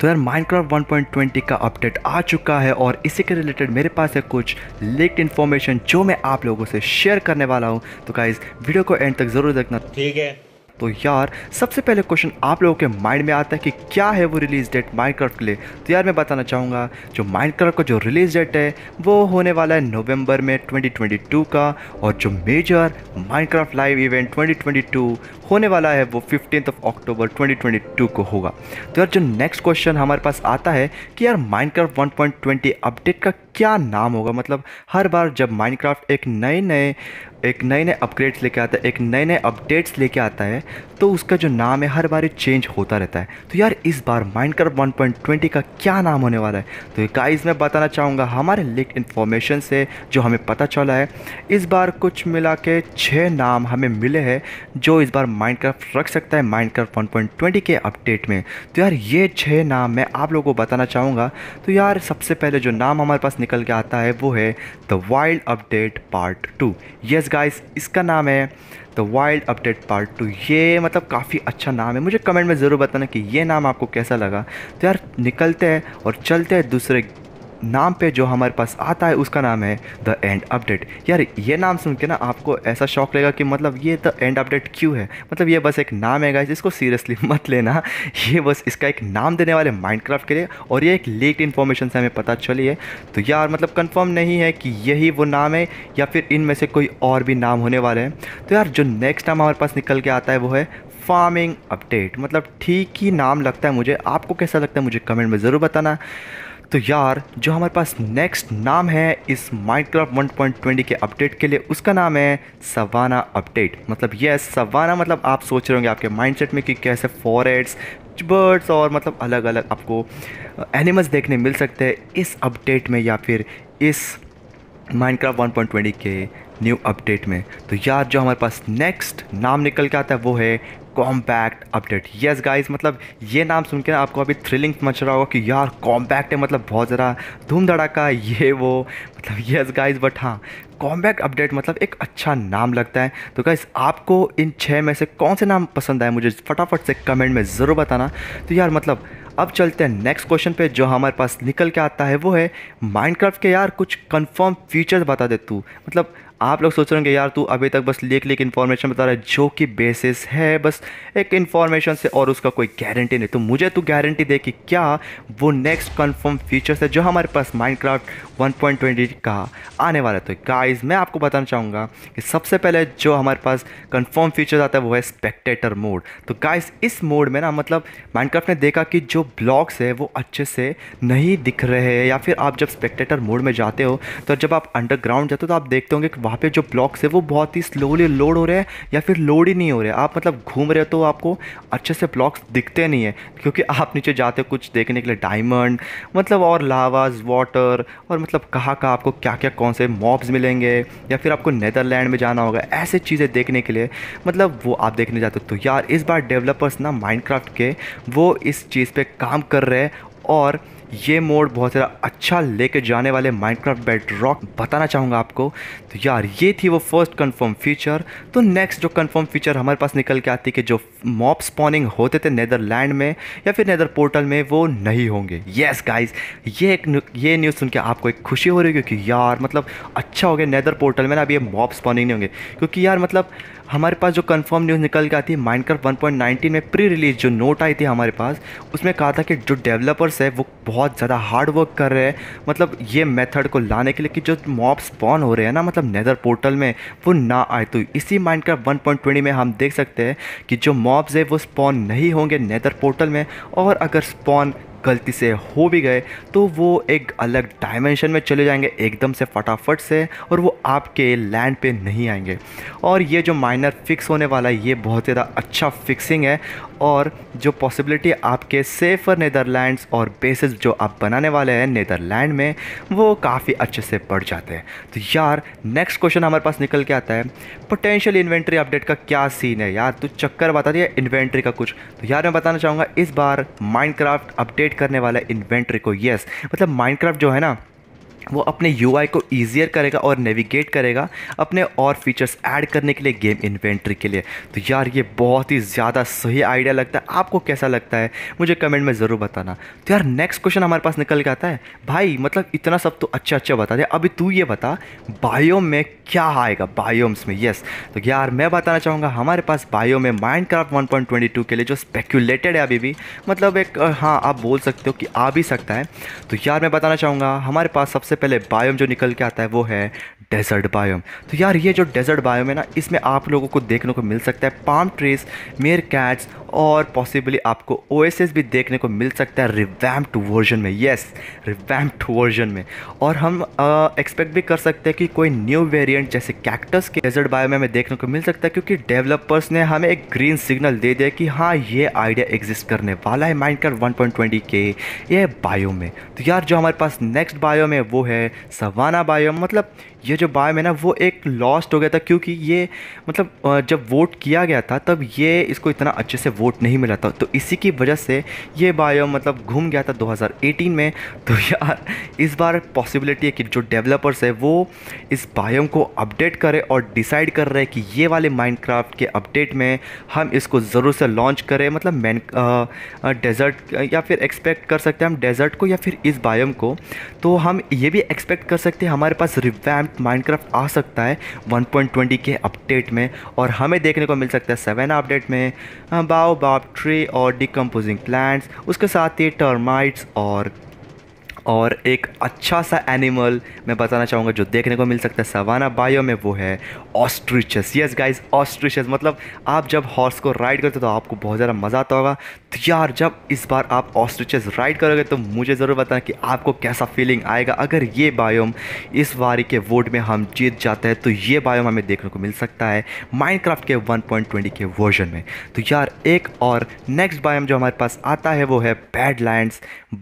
तो यार माइनक्राफ्ट 1.20 का अपडेट आ चुका है और इसी के रिलेटेड मेरे पास है कुछ लेट इन्फॉर्मेशन जो मैं आप लोगों से शेयर करने वाला हूँ तो क्या वीडियो को एंड तक ज़रूर देखना ठीक है तो यार सबसे पहले क्वेश्चन आप लोगों के माइंड में आता है कि क्या है वो रिलीज़ डेट माइनक्राफ्ट के लिए तो यार मैं बताना चाहूँगा जो माइनक्राफ्ट का जो रिलीज़ डेट है वो होने वाला है नवंबर में 2022 का और जो मेजर माइनक्राफ्ट लाइव इवेंट 2022 होने वाला है वो फिफ्टीन ऑफ अक्टूबर ट्वेंटी को होगा तो यार जो नेक्स्ट क्वेश्चन हमारे पास आता है कि यार माइनक्राफ्ट 1.20 अपडेट का क्या नाम होगा मतलब हर बार जब माइनक्राफ्ट एक नए नए एक नए नए अपग्रेड्स लेके आता है एक नए नए अपडेट्स लेके आता है तो उसका जो नाम है हर बार चेंज होता रहता है तो यार इस बार माइनक्राफ्ट 1.20 का क्या नाम होने वाला है तो गाइस मैं बताना चाहूँगा हमारे लिख इन्फॉर्मेशन से जो हमें पता चला है इस बार कुछ मिला के छः नाम हमें मिले हैं जो इस बार माइनक्राफ्ट रख सकता है माइनक्राफ्ट 1.20 के अपडेट में तो यार ये छः नाम मैं आप लोगों को बताना चाहूँगा तो यार सबसे पहले जो नाम हमारे पास निकल के आता है वो है the wild update part two yes guys इसका नाम है the wild update part two ये मतलब काफ़ी अच्छा नाम है मुझे कमेंट में ज़रूर बताना कि ये नाम आपको कैसा लगा तो यार निकलते हैं और चलते हैं दूसरे नाम पे जो हमारे पास आता है उसका नाम है द एंड अपडेट यार ये नाम सुन के ना आपको ऐसा शौक लगेगा कि मतलब ये द एंड अपडेट क्यों है मतलब ये बस एक नाम है गाइस इसको सीरियसली मत लेना ये बस इसका एक नाम देने वाले माइनक्राफ्ट के लिए और ये एक लेट इन्फॉर्मेशन से हमें पता चली है तो यार मतलब कन्फर्म नहीं है कि यही वो नाम है या फिर इनमें से कोई और भी नाम होने वाले हैं तो यार जो नेक्स्ट नाम हमारे पास निकल के आता है वो है फार्मिंग अपडेट मतलब ठीक ही नाम लगता है मुझे आपको कैसा लगता है मुझे कमेंट में ज़रूर बताना तो यार जो हमारे पास नेक्स्ट नाम है इस माइनक्राफ्ट 1.20 के अपडेट के लिए उसका नाम है सवाना अपडेट मतलब ये सवाना मतलब आप सोच रहे होंगे आपके माइंडसेट में कि कैसे फॉरेट्स बर्ड्स और मतलब अलग अलग आपको एनिमल्स uh, देखने मिल सकते हैं इस अपडेट में या फिर इस माइनक्राफ्ट 1.20 के न्यू अपडेट में तो यार जो हमारे पास नेक्स्ट नाम निकल के आता है वो है कॉम्पैक्ट अपडेट यस गाइस मतलब ये नाम सुन के आपको अभी थ्रिलिंग मच रहा होगा कि यार कॉम्पैक्ट है मतलब बहुत ज़रा धूम धड़ाका ये वो मतलब यस गाइस बट हाँ कॉम्पैक्ट अपडेट मतलब एक अच्छा नाम लगता है तो गाइस आपको इन छः में से कौन से नाम पसंद आए मुझे फटाफट से कमेंट में ज़रूर बताना तो यार मतलब अब चलते हैं नेक्स्ट क्वेश्चन पे जो हमारे पास निकल के आता है वो है माइंड के यार कुछ कंफर्म फीचर्स बता दे तू मतलब आप लोग सोच रहे होंगे यार तू अभी तक बस लिख लिख इन्फॉर्मेशन बता रहा है जो कि बेसिस है बस एक इन्फॉर्मेशन से और उसका कोई गारंटी नहीं तो मुझे तू गारंटी दे कि क्या वो नेक्स्ट कन्फर्म फीचर्स है जो हमारे पास माइनक्राफ्ट 1.20 का आने वाला है तो गाइस मैं आपको बताना चाहूँगा कि सबसे पहले जो हमारे पास कन्फर्म फीचर्स आता है वो है स्पेक्टेटर मोड तो गाइस इस मोड में ना मतलब माइनक्राफ्ट ने देखा कि जो ब्लॉक्स है वो अच्छे से नहीं दिख रहे हैं या फिर आप जब स्पेक्टेटर मोड में जाते हो तो जब आप अंडरग्राउंड जाते हो तो आप देखते होंगे कि वहाँ पे जो ब्लॉक्स है वो बहुत ही स्लोली लोड हो रहे हैं या फिर लोड ही नहीं हो रहे आप मतलब घूम रहे हो तो आपको अच्छे से ब्लॉक्स दिखते नहीं है क्योंकि आप नीचे जाते हो कुछ देखने के लिए डायमंड मतलब और लावाज वाटर और मतलब कहाँ कहाँ आपको क्या क्या कौन से मॉब्स मिलेंगे या फिर आपको नैदरलैंड में जाना होगा ऐसे चीज़ें देखने के लिए मतलब वो आप देखने जाते हो तो यार इस बार डेवलपर्स ना माइंड के वो इस चीज़ पर काम कर रहे हैं और ये मोड बहुत ज़्यादा अच्छा लेके जाने वाले माइनक्राफ्ट बेड रॉक बताना चाहूँगा आपको तो यार ये थी वो फर्स्ट कन्फर्म फीचर तो नेक्स्ट जो कन्फर्म फीचर हमारे पास निकल के आती कि जो मॉप स्पॉनिंग होते थे नैदरलैंड में या फिर नैदर पोर्टल में वो नहीं होंगे येस गाइज ये एक ये न्यूज़ सुन के आपको एक खुशी हो रही है क्योंकि यार मतलब अच्छा हो गया नैदर पोर्टल में ना अब ये मॉप स्पॉनिंग नहीं होंगे क्योंकि यार मतलब हमारे पास जो कंफर्म न्यूज़ निकल के आती है माइनक्राफ्ट 1.19 में प्री रिलीज जो नोट आई थी हमारे पास उसमें कहा था कि जो डेवलपर्स है वो बहुत बहुत ज़्यादा हार्ड वर्क कर रहे हैं मतलब ये मेथड को लाने के लिए कि जो मॉब स्पॉन हो रहे हैं ना मतलब नेदर पोर्टल में वो ना आए तो इसी माइंड का ट्वेंटी में हम देख सकते हैं कि जो मॉब्स है वो स्पॉन नहीं होंगे नेदर पोर्टल में और अगर स्पॉन गलती से हो भी गए तो वो एक अलग डायमेंशन में चले जाएंगे एकदम से फटाफट से और वो आपके लैंड पे नहीं आएंगे और ये जो माइनर फिक्स होने वाला है ये बहुत ज़्यादा अच्छा फिक्सिंग है और जो पॉसिबिलिटी आपके सेफ़र नेदरलैंड्स और बेसिस जो आप बनाने वाले हैं नेदरलैंड में वो काफ़ी अच्छे से बढ़ जाते हैं तो यार नेक्स्ट क्वेश्चन हमारे पास निकल के आता है पोटेंशियल इन्वेंट्री अपडेट का क्या सीन है यार तू चक्कर बता दिया इन्वेंट्री का कुछ तो यार मैं बताना चाहूँगा इस बार माइंड अपडेट करने वाला इन्वेंट्री को येस मतलब माइंड जो है ना वो अपने यू को ईजियर करेगा और नेविगेट करेगा अपने और फीचर्स ऐड करने के लिए गेम इन्वेंट्री के लिए तो यार ये बहुत ही ज़्यादा सही आइडिया लगता है आपको कैसा लगता है मुझे कमेंट में ज़रूर बताना तो यार नेक्स्ट क्वेश्चन हमारे पास निकल के आता है भाई मतलब इतना सब तो अच्छा अच्छा बता दिया अभी तू ये बता बायोम में क्या आएगा बायोम्स में यस तो यार मैं बताना चाहूँगा हमारे पास बायो में माइंड क्राफ्ट वन के लिए जो स्पेक्यूलेटेड है अभी भी मतलब एक हाँ आप बोल सकते हो कि आ भी सकता है तो यार मैं बताना चाहूँगा हमारे पास सबसे सबसे पहले बायोम जो निकल के आता है वो है डेजर्ट बायोम तो यार ये जो डेजर्ट बायोम है ना इसमें आप लोगों को देखने को मिल सकता है पाम ट्रीज मेयर कैट्स और पॉसिबली आपको ओ भी देखने को मिल सकता है रिवैम्प्ड वर्जन में येस रिवैम्प्ड वर्जन में और हम एक्सपेक्ट भी कर सकते हैं कि कोई न्यू वेरिएंट जैसे कैक्टस के डेजर्ट बायो में हमें देखने को मिल सकता है क्योंकि डेवलपर्स ने हमें एक ग्रीन सिग्नल दे दिया कि हाँ ये आइडिया एग्जिस्ट करने वाला है माइंड कर वन के ये बायो में तो यार जो हमारे पास नेक्स्ट बायो में वो है सवाना बायो मतलब ये जो बाय है ना वो एक लॉस्ट हो गया था क्योंकि ये मतलब जब वोट किया गया था तब ये इसको इतना अच्छे से वोट नहीं मिला था तो इसी की वजह से ये बायो मतलब घूम गया था 2018 में तो यार इस बार पॉसिबिलिटी है कि जो डेवलपर्स है वो इस बायोम को अपडेट करें और डिसाइड कर रहे हैं कि ये वाले माइंड के अपडेट में हम इसको ज़रूर से लॉन्च करें मतलब मैन डेजर्ट या फिर एक्सपेक्ट कर सकते हैं हम डेजर्ट को या फिर इस बायोम को तो हम ये भी एक्सपेक्ट कर सकते हैं हमारे पास रिवैम्प माइनक्राफ्ट आ सकता है 1.20 के अपडेट में और हमें देखने को मिल सकता है सेवन अपडेट में बाओ बाप ट्री और डिकम्पोजिंग प्लांट्स उसके साथ ही टर्माइट्स और और एक अच्छा सा एनिमल मैं बताना चाहूँगा जो देखने को मिल सकता है सवाना बायो में वो है ऑस्ट्रिचस यस गाइज ऑस्ट्रिचस मतलब आप जब हॉर्स को राइड करते हो तो आपको बहुत ज़्यादा मज़ा आता होगा तो यार जब इस बार आप ऑस्ट्रिचस राइड करोगे तो मुझे ज़रूर बताना कि आपको कैसा फीलिंग आएगा अगर ये बायोम इस बारी के वोट में हम जीत जाते हैं तो ये बायोम हमें देखने को मिल सकता है माइंड के वन के वर्जन में तो यार एक और नेक्स्ट बायोम जो हमारे पास आता है वो है बैड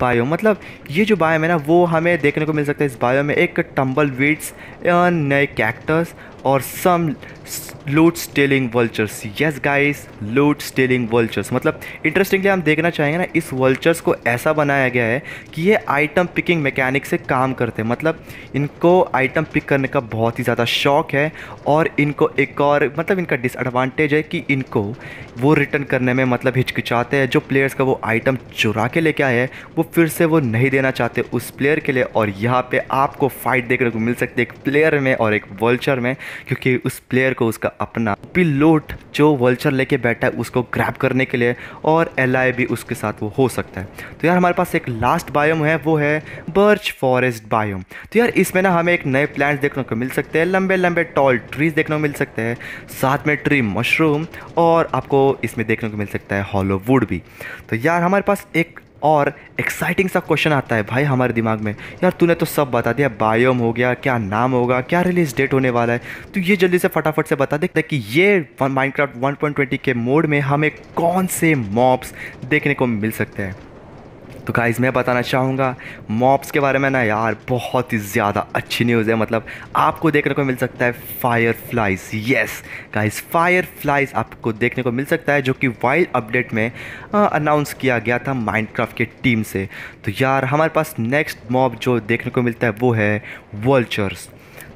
बायो मतलब ये जो बायो बायोम है ना वो हमें देखने को मिल सकता है इस बायोम में एक टम्बल वीड्स नए कैक्टस और some loot stealing vultures yes guys loot stealing vultures मतलब इंटरेस्टिंगली हम देखना चाहेंगे ना इस वल्चर्स को ऐसा बनाया गया है कि ये आइटम पिकिंग मैकेनिक से काम करते हैं मतलब इनको आइटम पिक करने का बहुत ही ज़्यादा शौक है और इनको एक और मतलब इनका डिसएडवांटेज है कि इनको वो रिटर्न करने में मतलब हिचकिचाते हैं जो प्लेयर्स का वो आइटम चुरा के लेके आए हैं वो फिर से वो नहीं देना चाहते उस प्लेयर के लिए और यहाँ पर आपको फाइट देखने को मिल सकती है एक प्लेयर में और एक वल्चर में क्योंकि उस प्लेयर को उसका अपना पिलोट जो वल्चर लेके बैठा है उसको ग्रैप करने के लिए और एल भी उसके साथ वो हो सकता है तो यार हमारे पास एक लास्ट बायोम है वो है बर्च फॉरेस्ट बायोम तो यार इसमें ना हमें एक नए प्लांट्स देखने को मिल सकते हैं लंबे लंबे टॉल ट्रीज देखने को मिल सकते हैं साथ में ट्री मशरूम और आपको इसमें देखने को मिल सकता है हॉलो वुड भी तो यार हमारे पास एक और एक्साइटिंग सा क्वेश्चन आता है भाई हमारे दिमाग में यार तूने तो सब बता दिया बायोम हो गया क्या नाम होगा क्या रिलीज डेट होने वाला है तो ये जल्दी से फटाफट से बता दे कि ये माइनक्राफ्ट 1.20 के मोड में हमें कौन से मॉब्स देखने को मिल सकते हैं तो गाइज मैं बताना चाहूँगा मॉब्स के बारे में ना यार बहुत ही ज़्यादा अच्छी न्यूज़ है मतलब आपको देखने को मिल सकता है fireflies yes guys fireflies आपको देखने को मिल सकता है जो कि वाइल्ड अपडेट में अनाउंस किया गया था क्राफ्ट के टीम से तो यार हमारे पास नेक्स्ट मॉब जो देखने को मिलता है वो है वर्ल्चर्स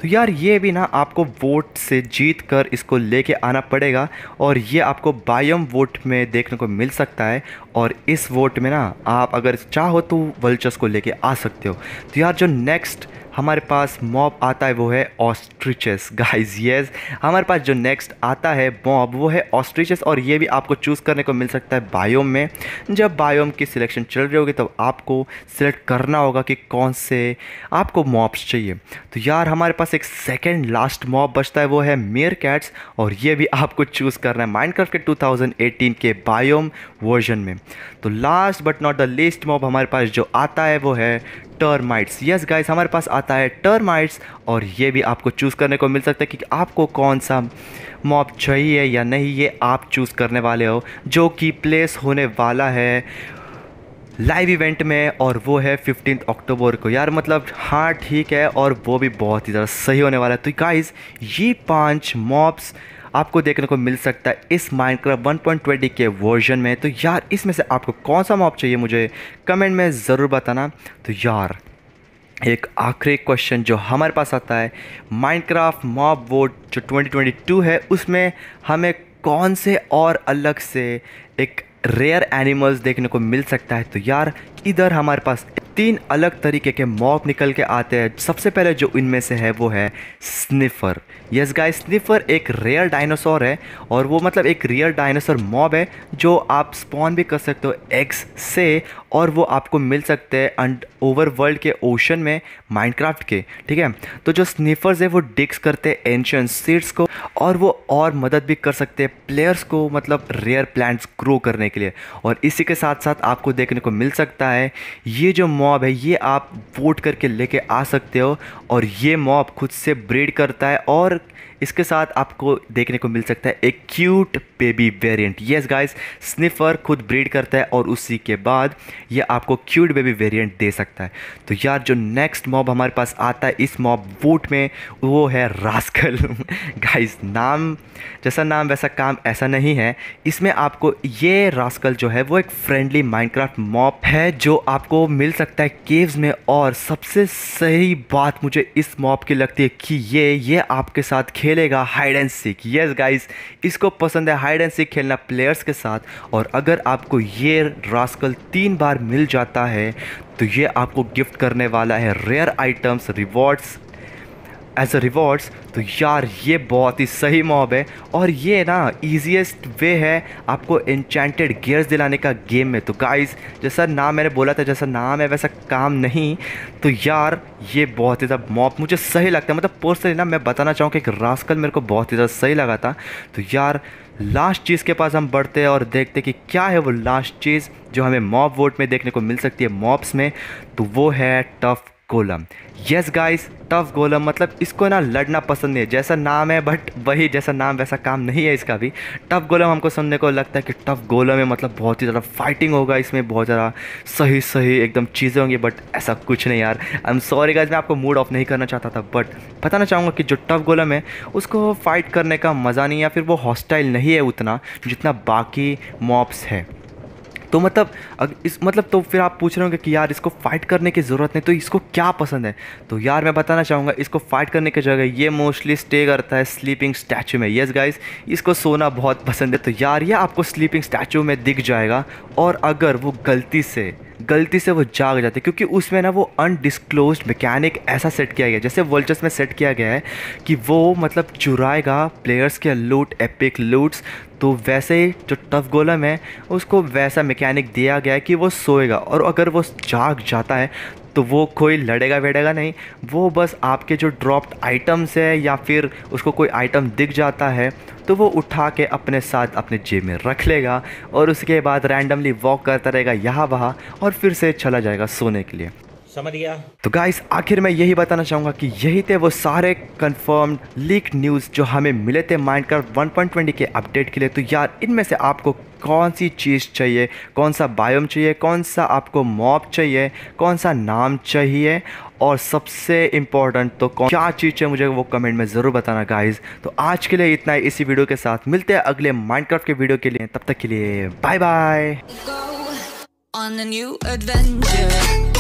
तो यार ये भी ना आपको वोट से जीत कर इसको लेके आना पड़ेगा और ये आपको बायम वोट में देखने को मिल सकता है और इस वोट में ना आप अगर चाहो तो वल्चर्स को लेके आ सकते हो तो यार जो नेक्स्ट हमारे पास मॉब आता है वो है ऑस्ट्रिचेस गाइस यस हमारे पास जो नेक्स्ट आता है मॉब वो है ऑस्ट्रिचेस और ये भी आपको चूज़ करने को मिल सकता है बायोम में जब बायोम की सिलेक्शन चल रही होगी तब तो आपको सिलेक्ट करना होगा कि कौन से आपको मॉब्स चाहिए तो यार हमारे पास एक सेकेंड लास्ट मॉब बचता है वो है मेयर कैट्स और ये भी आपको चूज़ करना है माइंड के टू के बायोम वर्जन में तो last but not the least mob हमारे पास जो आता है वो है टर्माइट्स यस गाइस हमारे पास आता है टर्माइट्स और ये भी आपको चूज़ करने को मिल सकता है कि आपको कौन सा मॉप चाहिए या नहीं ये आप चूज़ करने वाले हो जो कि प्लेस होने वाला है लाइव इवेंट में और वो है फिफ्टीन अक्टूबर को यार मतलब हाँ ठीक है और वो भी बहुत ही ज़्यादा सही होने वाला है तो गाइज़ ये पाँच मॉप्स आपको देखने को मिल सकता है इस माइनक्राफ्ट 1.20 के वर्जन में तो यार इसमें से आपको कौन सा मॉप चाहिए मुझे कमेंट में ज़रूर बताना तो यार एक आखिरी क्वेश्चन जो हमारे पास आता है माइनक्राफ्ट मॉप वोट जो 2022 है उसमें हमें कौन से और अलग से एक रेयर एनिमल्स देखने को मिल सकता है तो यार इधर हमारे पास तीन अलग तरीके के मॉप निकल के आते हैं सबसे पहले जो इनमें से है वो है स्निफर यस गाय स्निफर एक रेयर डायनासोर है और वो मतलब एक रियल डायनासोर मॉब है जो आप स्पॉन भी कर सकते हो एग्स से और वो आपको मिल सकते हैं ओवर वर्ल्ड के ओशन में माइनक्राफ्ट के ठीक है तो जो स्निफर्स है वो डिक्स करते हैं एंशंट सीड्स को और वो और मदद भी कर सकते हैं प्लेयर्स को मतलब रेयर प्लांट्स ग्रो करने के लिए और इसी के साथ साथ आपको देखने को मिल सकता है ये जो मॉब है ये आप वोट करके लेके आ सकते हो और ये मॉब खुद से ब्रीड करता है और like इसके साथ आपको देखने को मिल सकता है एक cute baby variant yes guys sniffer खुद ब्रीड करता है और उसी के बाद ये आपको क्यूट बेबी वेरिएंट दे सकता है तो यार जो नेक्स्ट मॉब हमारे पास आता है इस मॉब वोट में वो है रास्कल गाइस नाम जैसा नाम वैसा काम ऐसा नहीं है इसमें आपको ये रास्कल जो है वो एक फ्रेंडली माइंड मॉप है जो आपको मिल सकता है केव्स में और सबसे सही बात मुझे इस मॉप की लगती है कि ये ये आपके साथ खेल खेलेगा hide and seek yes guys इसको पसंद है हाइड एंड सिक खेलना प्लेयर्स के साथ और अगर आपको ये रास्कल तीन बार मिल जाता है तो ये आपको गिफ्ट करने वाला है rare items rewards as a rewards तो यार ये बहुत ही सही मॉब है और ये ना ईजिएस्ट वे है आपको इंचेंटेड गियर्स दिलाने का गेम में तो गाइस जैसा नाम मैंने बोला था जैसा नाम है वैसा काम नहीं तो यार ये बहुत ही ज़्यादा मॉब मुझे सही लगता है मतलब पर्सनली ना मैं बताना चाहूँ कि एक रास्कल मेरे को बहुत ही ज़्यादा सही लगा था तो यार लास्ट चीज़ के पास हम बढ़ते हैं और देखते हैं कि क्या है वो लास्ट चीज़ जो हमें मॉब वोट में देखने को मिल सकती है मॉब्स में तो वो है tough golem yes guys tough golem मतलब इसको ना लड़ना पसंद नहीं है जैसा नाम है बट वही जैसा नाम वैसा काम नहीं है इसका भी टफ गोलम हमको सुनने को लगता है कि टफ गोलम है मतलब बहुत ही ज़्यादा फाइटिंग होगा इसमें बहुत ज़्यादा सही सही एकदम चीज़ें होंगी बट ऐसा कुछ नहीं यार आई एम सॉरी गाइज मैं आपको मूड ऑफ नहीं करना चाहता था बट बताना चाहूँगा कि जो टफ गोलम है उसको फाइट करने का मज़ा नहीं या फिर वो हॉस्टाइल नहीं है उतना जितना बाकी मॉप्स है तो मतलब इस मतलब तो फिर आप पूछ रहे होंगे कि यार इसको फाइट करने की ज़रूरत नहीं तो इसको क्या पसंद है तो यार मैं बताना चाहूँगा इसको फाइट करने की जगह ये मोस्टली स्टे करता है स्लीपिंग स्टैचू में येस गाइस इसको सोना बहुत पसंद है तो यार ये आपको स्लीपिंग स्टैचू में दिख जाएगा और अगर वो गलती से गलती से वो जाग जाते हैं क्योंकि उसमें ना वो अनडिसक्लोज मैकेनिक ऐसा सेट किया गया जैसे वर्ल्ड में सेट किया गया है कि वो मतलब चुराएगा प्लेयर्स के लूट एपिक लूट्स तो वैसे ही जो टफ गोलम है उसको वैसा मैकेनिक दिया गया है कि वो सोएगा और अगर वो जाग जाता है तो वो कोई लड़ेगा बेड़ेगा नहीं वो बस आपके जो ड्रॉप्ड आइटम्स है या फिर उसको कोई आइटम दिख जाता है तो वो उठा के अपने साथ अपने जेब में रख लेगा और उसके बाद रैंडमली वॉक करता रहेगा यहाँ वहाँ और फिर से चला जाएगा सोने के लिए समझ गया तो गाइस आखिर मैं यही बताना चाहूँगा कि यही थे वो सारे कंफर्म लीक न्यूज़ जो हमें मिले थे माइंड कर वन के अपडेट के लिए तो यार इनमें से आपको कौन सी चीज़ चाहिए कौन सा बायोम चाहिए कौन सा आपको मॉप चाहिए कौन सा नाम चाहिए और सबसे इम्पॉर्टेंट तो कौन क्या चीज़ चाहिए मुझे वो कमेंट में ज़रूर बताना गाइज तो आज के लिए इतना ही इसी वीडियो के साथ मिलते हैं अगले माइंड के वीडियो के लिए तब तक के लिए bye bye on a new adventure